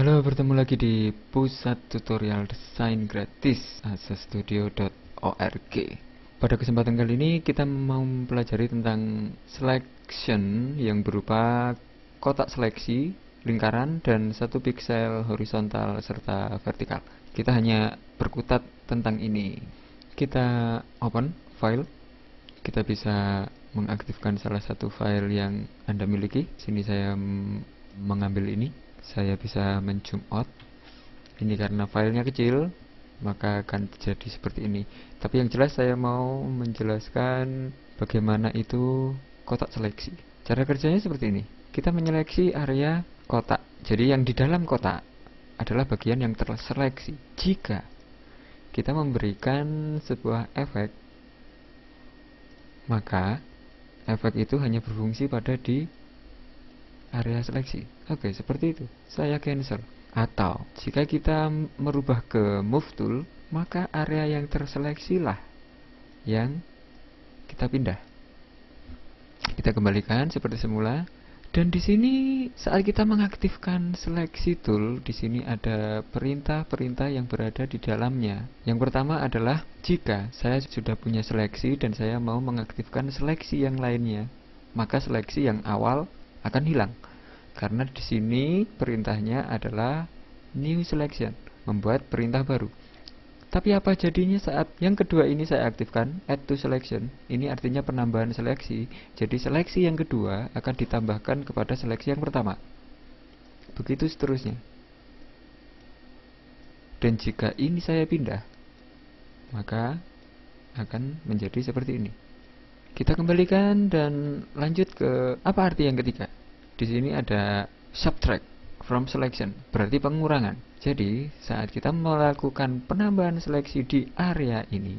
Halo, bertemu lagi di Pusat Tutorial Desain Gratis asastudio.org. Pada kesempatan kali ini kita mau mempelajari tentang selection yang berupa kotak seleksi, lingkaran, dan satu piksel horizontal serta vertikal. Kita hanya berkutat tentang ini. Kita open file. Kita bisa mengaktifkan salah satu file yang Anda miliki. Sini saya mengambil ini saya bisa menzoom out ini karena filenya kecil maka akan terjadi seperti ini tapi yang jelas saya mau menjelaskan bagaimana itu kotak seleksi cara kerjanya seperti ini kita menyeleksi area kotak jadi yang di dalam kotak adalah bagian yang terseleksi jika kita memberikan sebuah efek maka efek itu hanya berfungsi pada di area seleksi. Oke, seperti itu. Saya cancel. Atau, jika kita merubah ke move tool, maka area yang terseleksilah yang kita pindah. Kita kembalikan seperti semula. Dan di sini saat kita mengaktifkan seleksi tool, di sini ada perintah-perintah yang berada di dalamnya. Yang pertama adalah jika saya sudah punya seleksi dan saya mau mengaktifkan seleksi yang lainnya, maka seleksi yang awal akan hilang. Karena di sini perintahnya adalah new selection, membuat perintah baru. Tapi apa jadinya saat yang kedua ini saya aktifkan add to selection? Ini artinya penambahan seleksi. Jadi seleksi yang kedua akan ditambahkan kepada seleksi yang pertama. Begitu seterusnya. Dan jika ini saya pindah, maka akan menjadi seperti ini. Kita kembalikan dan lanjut ke apa arti yang ketiga? di sini ada subtract from selection, berarti pengurangan. Jadi, saat kita melakukan penambahan seleksi di area ini,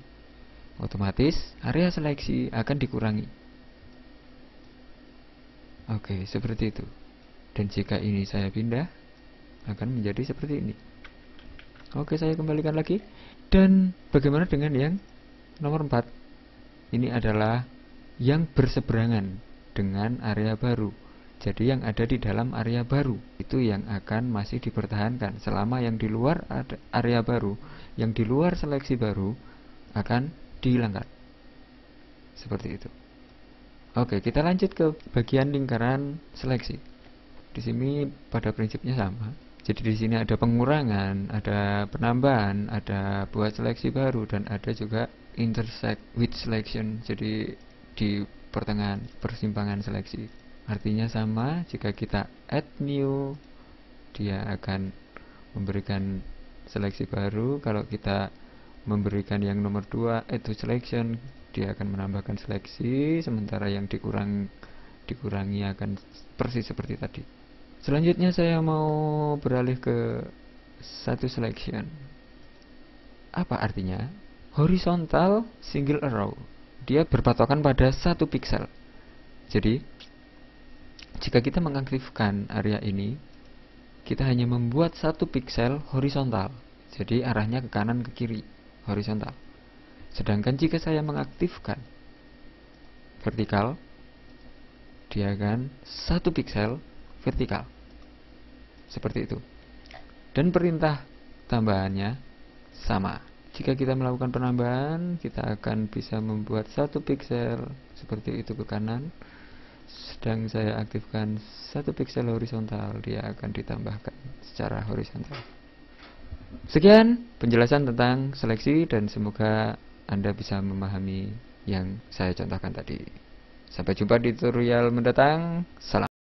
otomatis area seleksi akan dikurangi. Oke, seperti itu. Dan jika ini saya pindah, akan menjadi seperti ini. Oke, saya kembalikan lagi. Dan bagaimana dengan yang nomor 4? Ini adalah yang berseberangan dengan area baru. Jadi yang ada di dalam area baru itu yang akan masih dipertahankan selama yang di luar area baru, yang di luar seleksi baru akan dihilangkan. Seperti itu. Oke, kita lanjut ke bagian lingkaran seleksi. Di sini pada prinsipnya sama. Jadi di sini ada pengurangan, ada penambahan, ada buat seleksi baru dan ada juga intersect with selection. Jadi di pertengahan persimpangan seleksi artinya sama jika kita add new dia akan memberikan seleksi baru kalau kita memberikan yang nomor 2 add to selection dia akan menambahkan seleksi sementara yang dikurang dikurangi akan persis seperti tadi selanjutnya saya mau beralih ke satu selection apa artinya horizontal single arrow dia berpatokan pada satu pixel jadi jika kita mengaktifkan area ini, kita hanya membuat satu piksel horizontal, jadi arahnya ke kanan ke kiri, horizontal. Sedangkan jika saya mengaktifkan vertikal, dia akan satu piksel vertikal. Seperti itu. Dan perintah tambahannya sama. Jika kita melakukan penambahan, kita akan bisa membuat satu piksel seperti itu ke kanan sedang saya aktifkan satu pixel horizontal dia akan ditambahkan secara horizontal sekian penjelasan tentang seleksi dan semoga anda bisa memahami yang saya contohkan tadi sampai jumpa di tutorial mendatang salam